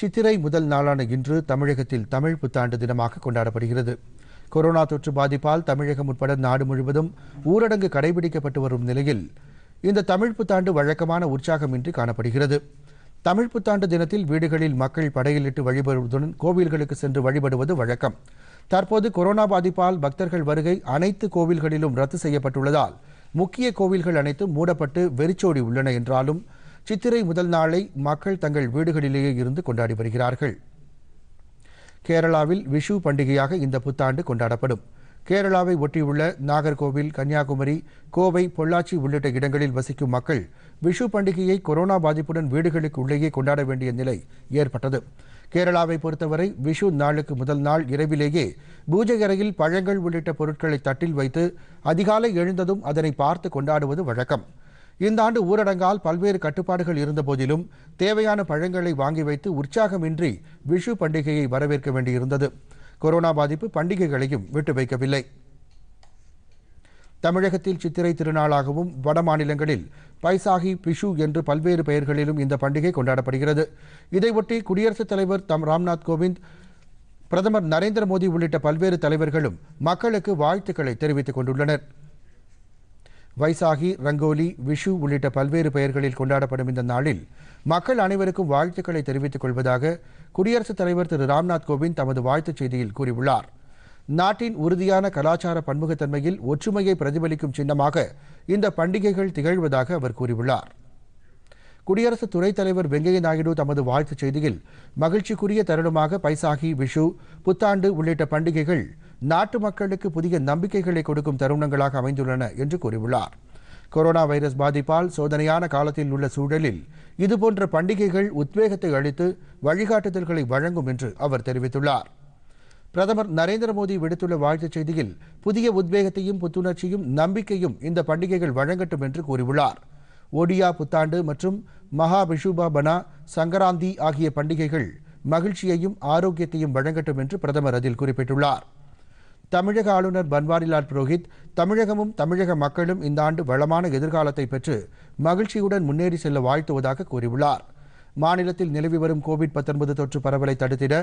சித்திரை முதல் நாளான இன்று தமிழகத்தில் தமிழ் புத்தாண்டு தினமாக கொண்டாடப்படுகிறது கொரோனா தொற்று பாதிப்பால் தமிழகம் உட்பட நாடு முழுவதும் ஊரடங்கு கடைபிடிக்கப்பட்டு வரும் நிலையில் இந்த தமிழ் புத்தாண்டு வழக்கமான உற்சாகமின்றி காணப்படுகிறது தமிழ் புத்தாண்டு தினத்தில் வீடுகளில் மக்கள் படையிலிட்டு வழிபடுவதுடன் கோவில்களுக்கு சென்று வழிபடுவது வழக்கம் தற்போது கொரோனா பாதிப்பால் பக்தர்கள் வருகை அனைத்து கோவில்களிலும் ரத்து செய்யப்பட்டுள்ளதால் முக்கிய கோவில்கள் அனைத்தும் மூடப்பட்டு வெறிச்சோடி உள்ளன என்றாலும் சித்திரை முதல் நாளை மக்கள் தங்கள் வீடுகளிலேயே இருந்து கொண்டாடி வருகிறார்கள் கேரளாவில் விஷு பண்டிகையாக இந்த புத்தாண்டு கொண்டாடப்படும் கேரளாவை ஒட்டியுள்ள நாகர்கோவில் கன்னியாகுமரி கோவை பொள்ளாச்சி உள்ளிட்ட இடங்களில் வசிக்கும் மக்கள் விஷு பண்டிகையை கொரோனா பாதிப்புடன் வீடுகளுக்கு உள்ளேயே கொண்டாட வேண்டிய நிலை ஏற்பட்டது கேரளாவை பொறுத்தவரை விஷு நாளுக்கு முதல் நாள் இரவிலேயே பூஜை அறையில் பழங்கள் உள்ளிட்ட பொருட்களை தட்டில் வைத்து அதிகாலை எழுந்ததும் அதனை பார்த்து கொண்டாடுவது வழக்கம் இந்த ஆண்டு ஊரடங்கால் பல்வேறு கட்டுப்பாடுகள் இருந்த போதிலும் தேவையான பழங்களை வாங்கி வைத்து உற்சாகமின்றி விஷு பண்டிகையை வரவேற்க வேண்டியிருந்தது கொரோனா பாதிப்பு பண்டிகைகளையும் விட்டு வைக்கவில்லை தமிழகத்தில் சித்திரை திருநாளாகவும் வட மாநிலங்களில் பைசாகி பிஷு என்று பல்வேறு பெயர்களிலும் இந்த பண்டிகை கொண்டாடப்படுகிறது இதையொட்டி குடியரசுத் தலைவர் தம் ராம்நாத் கோவிந்த் பிரதமர் நரேந்திர மோடி உள்ளிட்ட பல்வேறு தலைவர்களும் மக்களுக்கு வாழ்த்துக்களை தெரிவித்துக் கொண்டுள்ளனர் வைசாகி ரங்கோலி விஷு உள்ளிட்ட பல்வேறு பெயர்களில் கொண்டாடப்படும் இந்த நாளில் மக்கள் அனைவருக்கும் வாழ்த்துக்களை தெரிவித்துக் கொள்வதாக குடியரசுத் தலைவர் திரு ராம்நாத் கோவிந்த் தமது வாழ்த்துச் செய்தியில் கூறியுள்ளார் நாட்டின் உறுதியான கலாச்சார பன்முகத்தன்மையில் ஒற்றுமையை பிரதிபலிக்கும் சின்னமாக இந்த பண்டிகைகள் திகழ்வதாக அவர் கூறியுள்ளார் குடியரசு துணைத் தலைவர் வெங்கையா நாயுடு தமது வாழ்த்துச் செய்தியில் மகிழ்ச்சிக்குரிய தருணமாக பைசாகி விஷு புத்தாண்டு உள்ளிட்ட பண்டிகைகள் நாட்டு மக்களுக்கு புதிய நம்பிக்கைகளை கொடுக்கும் தருணங்களாக அமைந்துள்ளன என்று கூறியுள்ளார் கொரோனா வைரஸ் பாதிப்பால் சோதனையான காலத்தில் உள்ள சூழலில் இதுபோன்ற பண்டிகைகள் உத்வேகத்தை அளித்து வழிகாட்டுதல்களை வழங்கும் என்று அவர் தெரிவித்துள்ளார் பிரதமர் நரேந்திர மோடி விடுத்துள்ள வாழ்த்துச் செய்தியில் புதிய உத்வேகத்தையும் புத்துணர்ச்சியும் நம்பிக்கையும் இந்த பண்டிகைகள் வழங்கட்டும் என்று கூறியுள்ளார் ஒடியா புத்தாண்டு மற்றும் மகாபிஷுபா பனா சங்கராந்தி ஆகிய பண்டிகைகள் மகிழ்ச்சியையும் ஆரோக்கியத்தையும் வழங்கட்டும் என்று பிரதமர் அதில் குறிப்பிட்டுள்ளார் தமிழக ஆளுநர் பன்வாரிலால் புரோஹித் தமிழகமும் தமிழக மக்களும் இந்த ஆண்டு வளமான எதிர்காலத்தை பெற்று மகிழ்ச்சியுடன் முன்னேறி செல்ல வாழ்த்துவதாக கூறியுள்ளார் மாநிலத்தில் நிலவி வரும் கோவிட் பத்தொன்பது தொற்று பரவலை தடுத்திட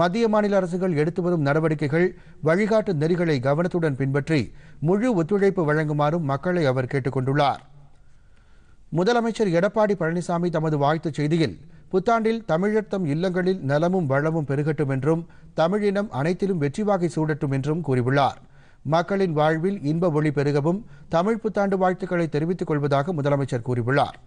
மத்திய மாநில அரசுகள் எடுத்து வரும் நடவடிக்கைகள் வழிகாட்டு நெறிகளை கவனத்துடன் பின்பற்றி முழு ஒத்துழைப்பு வழங்குமாறும் மக்களை அவர் கேட்டுக் கொண்டுள்ளார் முதலமைச்சர் எடப்பாடி பழனிசாமி தமது வாழ்த்துச் செய்தியில் புத்தாண்டில் தமிழர் தம் இல்லங்களில் நலமும் வளமும் பெருகட்டும் என்றும் தமிழினம் அனைத்திலும் வெற்றி வாகை சூடட்டும் என்றும் கூறியுள்ளார் மக்களின் வாழ்வில் இன்ப ஒளி பெருகவும் தமிழ் புத்தாண்டு வாழ்த்துக்களை தெரிவித்துக் கொள்வதாக முதலமைச்சர் கூறியுள்ளார்